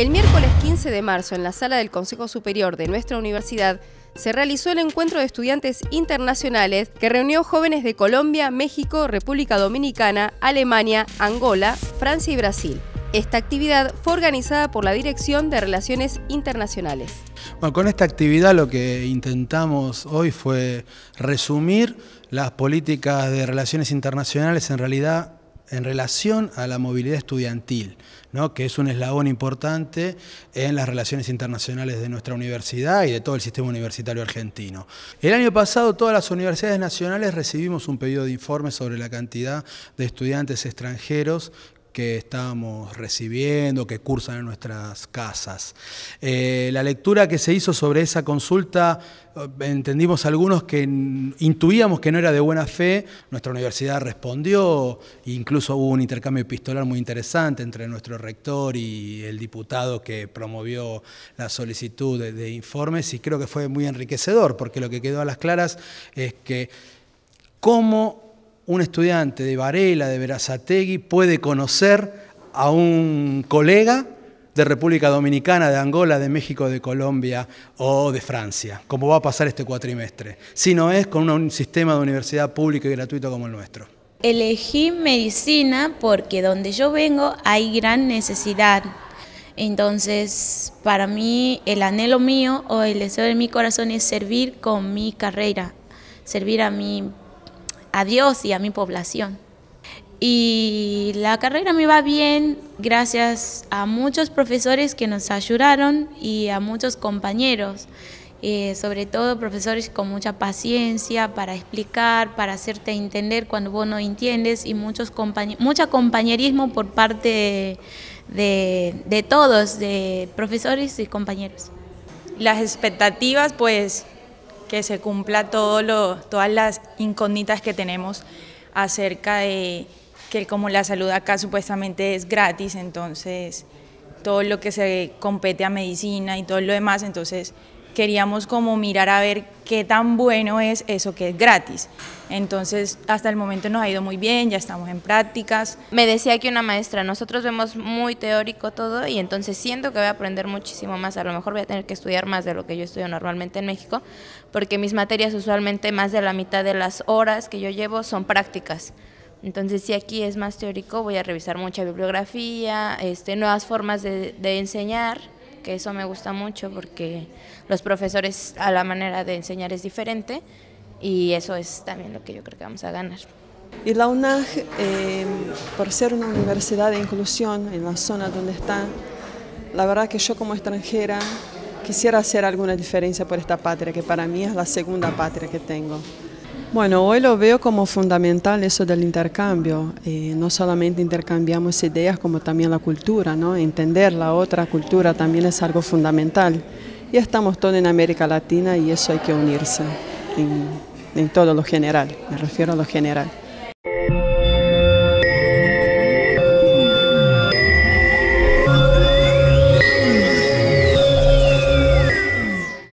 El miércoles 15 de marzo, en la sala del Consejo Superior de nuestra universidad, se realizó el encuentro de estudiantes internacionales que reunió jóvenes de Colombia, México, República Dominicana, Alemania, Angola, Francia y Brasil. Esta actividad fue organizada por la Dirección de Relaciones Internacionales. con esta actividad lo que intentamos hoy fue resumir las políticas de relaciones internacionales en realidad en relación a la movilidad estudiantil, ¿no? que es un eslabón importante en las relaciones internacionales de nuestra universidad y de todo el sistema universitario argentino. El año pasado todas las universidades nacionales recibimos un pedido de informe sobre la cantidad de estudiantes extranjeros que estábamos recibiendo, que cursan en nuestras casas. Eh, la lectura que se hizo sobre esa consulta, eh, entendimos algunos que intuíamos que no era de buena fe, nuestra universidad respondió, incluso hubo un intercambio epistolar muy interesante entre nuestro rector y el diputado que promovió la solicitud de, de informes y creo que fue muy enriquecedor, porque lo que quedó a las claras es que cómo un estudiante de Varela, de Verazategui, puede conocer a un colega de República Dominicana, de Angola, de México, de Colombia o de Francia, como va a pasar este cuatrimestre, si no es con un sistema de universidad pública y gratuito como el nuestro. Elegí medicina porque donde yo vengo hay gran necesidad. Entonces, para mí, el anhelo mío o el deseo de mi corazón es servir con mi carrera, servir a mi a Dios y a mi población. Y la carrera me va bien gracias a muchos profesores que nos ayudaron y a muchos compañeros, eh, sobre todo profesores con mucha paciencia para explicar, para hacerte entender cuando vos no entiendes y muchos compañ mucho compañerismo por parte de, de todos, de profesores y compañeros. Las expectativas pues que se cumpla todo todas las incógnitas que tenemos acerca de que como la salud acá supuestamente es gratis, entonces todo lo que se compete a medicina y todo lo demás, entonces queríamos como mirar a ver qué tan bueno es eso que es gratis. Entonces, hasta el momento nos ha ido muy bien, ya estamos en prácticas. Me decía que una maestra, nosotros vemos muy teórico todo y entonces siento que voy a aprender muchísimo más, a lo mejor voy a tener que estudiar más de lo que yo estudio normalmente en México, porque mis materias usualmente más de la mitad de las horas que yo llevo son prácticas. Entonces, si aquí es más teórico, voy a revisar mucha bibliografía, este, nuevas formas de, de enseñar que eso me gusta mucho porque los profesores a la manera de enseñar es diferente y eso es también lo que yo creo que vamos a ganar. Y la UNAG, eh, por ser una universidad de inclusión en la zona donde está, la verdad que yo como extranjera quisiera hacer alguna diferencia por esta patria, que para mí es la segunda patria que tengo. Bueno, hoy lo veo como fundamental eso del intercambio. Eh, no solamente intercambiamos ideas, como también la cultura, ¿no? Entender la otra cultura también es algo fundamental. Y estamos todos en América Latina y eso hay que unirse en, en todo lo general, me refiero a lo general.